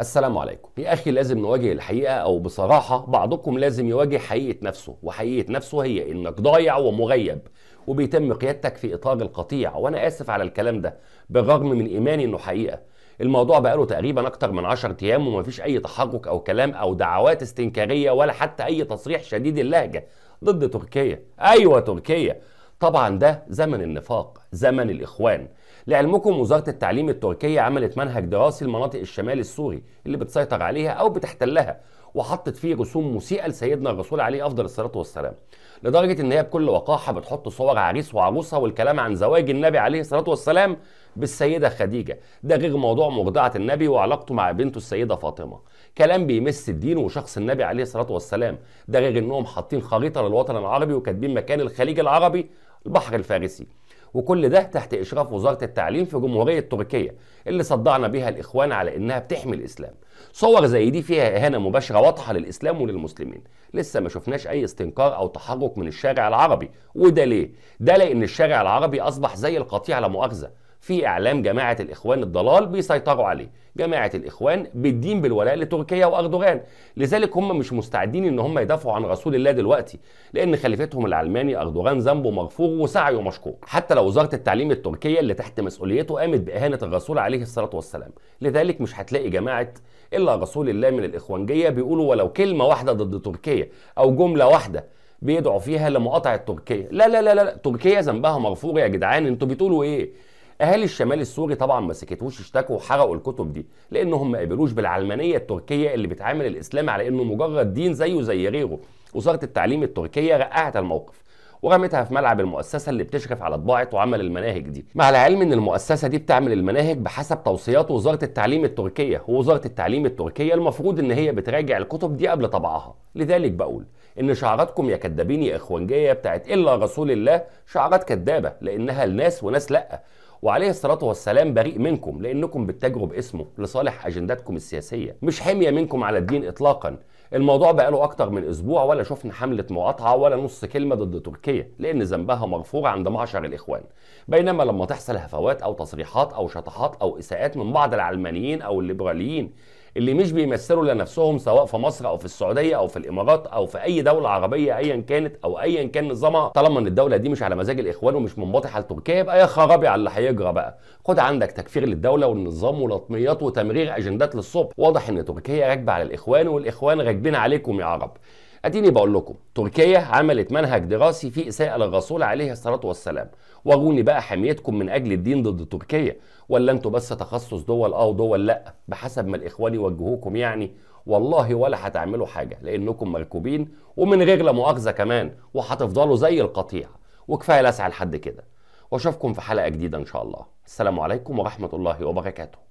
السلام عليكم يا اخي لازم نواجه الحقيقه او بصراحه بعضكم لازم يواجه حقيقه نفسه وحقيقه نفسه هي انك ضايع ومغيب وبيتم قيادتك في اطار القطيع وانا اسف على الكلام ده بالرغم من ايماني انه حقيقه الموضوع بقاله تقريبا اكتر من 10 ايام ومفيش اي تحرك او كلام او دعوات استنكاريه ولا حتى اي تصريح شديد اللهجه ضد تركيا ايوه تركيا طبعا ده زمن النفاق زمن الإخوان لعلمكم وزارة التعليم التركية عملت منهج دراسي لمناطق الشمال السوري اللي بتسيطر عليها أو بتحتلها وحطت فيه رسوم مسيئة لسيدنا الرسول عليه أفضل الصلاة والسلام لدرجة إن هي بكل وقاحة بتحط صور عريس وعروسة والكلام عن زواج النبي عليه الصلاة والسلام بالسيدة خديجة ده غير موضوع مرضعة النبي وعلاقته مع بنته السيدة فاطمة كلام بيمس الدين وشخص النبي عليه الصلاة والسلام ده غير إنهم حاطين خريطة للوطن العربي وكاتبين مكان الخليج العربي البحر الفارسي وكل ده تحت إشراف وزارة التعليم في جمهورية تركيا اللي صدعنا بها الإخوان على إنها بتحمي الإسلام صور زي دي فيها إهانة مباشرة واضحة للإسلام وللمسلمين لسه ما شفناش أي استنكار أو تحرك من الشارع العربي وده ليه؟ ده لأن الشارع العربي أصبح زي القطيع على مؤاخذة في إعلام جماعة الإخوان الضلال بيسيطروا عليه جماعة الإخوان بالدين بالولاء لتركيا وأردوغان لذلك هم مش مستعدين إن هم يدافعوا عن رسول الله دلوقتي لأن خليفتهم العلماني أردوغان ذنبه مغفور وسعيه مشكور حتى لو وزارة التعليم التركية اللي تحت مسؤوليته قامت بإهانة الرسول عليه الصلاة والسلام لذلك مش هتلاقي جماعة إلا رسول الله من الإخوانجية بيقولوا ولو كلمة واحدة ضد تركيا أو جملة واحدة بيدعوا فيها لمقاطعة تركيا لا لا لا لا تركيا ذنبها مغفور يا جدعان انتوا بتقولوا ايه اهالي الشمال السوري طبعا ما سكتوش اشتكوا وحرقوا الكتب دي لانهم ما قبلوش بالعلمانيه التركيه اللي بتعامل الاسلام على انه مجرد دين زيه زي غيره وزاره التعليم التركيه رقعت الموقف ورمتها في ملعب المؤسسة اللي بتشرف على طباعة وعمل المناهج دي مع العلم ان المؤسسة دي بتعمل المناهج بحسب توصيات وزارة التعليم التركية ووزارة التعليم التركية المفروض ان هي بتراجع الكتب دي قبل طبعها لذلك بقول ان شعاراتكم يا كدابين يا اخوانجيه بتاعت الا رسول الله شعارات كدابه لانها لناس وناس لا وعليه الصلاه والسلام بريء منكم لانكم بتتاجروا باسمه لصالح اجنداتكم السياسيه مش حميه منكم على الدين اطلاقا الموضوع بقاله اكتر من اسبوع ولا شفنا حمله مقاطعه ولا نص كلمه ضد تركيا لان ذنبها مرفوع عند معشر الاخوان بينما لما تحصل هفوات او تصريحات او شطحات او اساءات من بعض العلمانيين او الليبراليين اللي مش بيمثلوا لنفسهم سواء في مصر او في السعوديه او في الامارات او في اي دوله عربيه ايا كانت او ايا كان نظامها طالما ان الدوله دي مش على مزاج الاخوان ومش منبطحه على تركيا يبقى يا خرابي على اللي هيجرى بقى خد عندك تكفير للدوله والنظام ولطميات وتمرير اجندات للصبح واضح ان تركيا راكبه على الاخوان والاخوان راكبين عليكم يا عرب اديني بقول لكم تركيا عملت منهج دراسي في اساءه للرسول عليه الصلاه والسلام واروني بقى حميتكم من اجل الدين ضد تركيا ولا انتوا بس تخصص دول اه ودول لا بحسب ما الاخوان يوجهوكم يعني والله ولا هتعملوا حاجه لانكم مركوبين ومن غير لا مؤاخذه كمان وهتفضلوا زي القطيع وكفايه لسع لحد كده واشوفكم في حلقه جديده ان شاء الله السلام عليكم ورحمه الله وبركاته